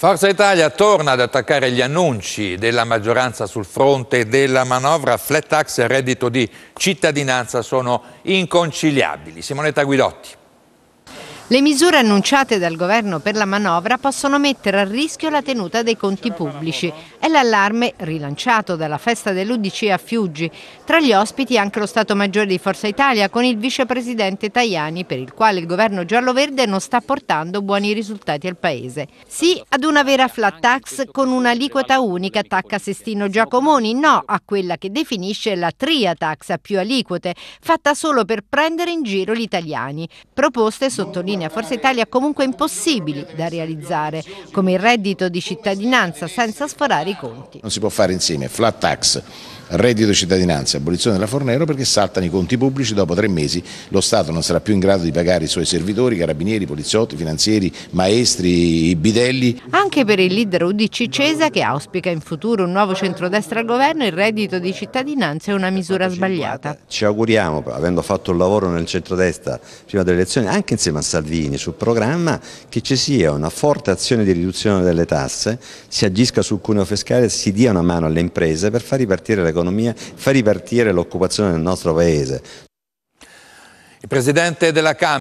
Forza Italia torna ad attaccare gli annunci della maggioranza sul fronte della manovra flat tax e reddito di cittadinanza sono inconciliabili. Simonetta Guidotti. Le misure annunciate dal governo per la manovra possono mettere a rischio la tenuta dei conti pubblici. È l'allarme rilanciato dalla festa dell'Udc a Fiuggi. Tra gli ospiti anche lo Stato Maggiore di Forza Italia con il vicepresidente Tajani per il quale il governo giallo-verde non sta portando buoni risultati al Paese. Sì ad una vera flat tax con un'aliquota unica attacca Sestino Giacomoni, no a quella che definisce la tria tax a più aliquote, fatta solo per prendere in giro gli italiani. Proposte sottolineate Slovenia, Forza Italia comunque impossibili da realizzare, come il reddito di cittadinanza senza sforare i conti. Non si può fare insieme flat tax, reddito di cittadinanza abolizione della Fornero perché saltano i conti pubblici, dopo tre mesi lo Stato non sarà più in grado di pagare i suoi servitori, carabinieri, poliziotti, finanzieri, maestri, bidelli. Anche per il leader UDC Cesa che auspica in futuro un nuovo centrodestra al governo il reddito di cittadinanza è una misura sbagliata. Ci auguriamo, avendo fatto il lavoro nel centrodestra prima delle elezioni, anche insieme a Salvini, Salvini sul programma che ci sia una forte azione di riduzione delle tasse, si agisca sul cuneo fiscale, si dia una mano alle imprese per far ripartire l'economia, far ripartire l'occupazione nel nostro Paese. Il Presidente della Camera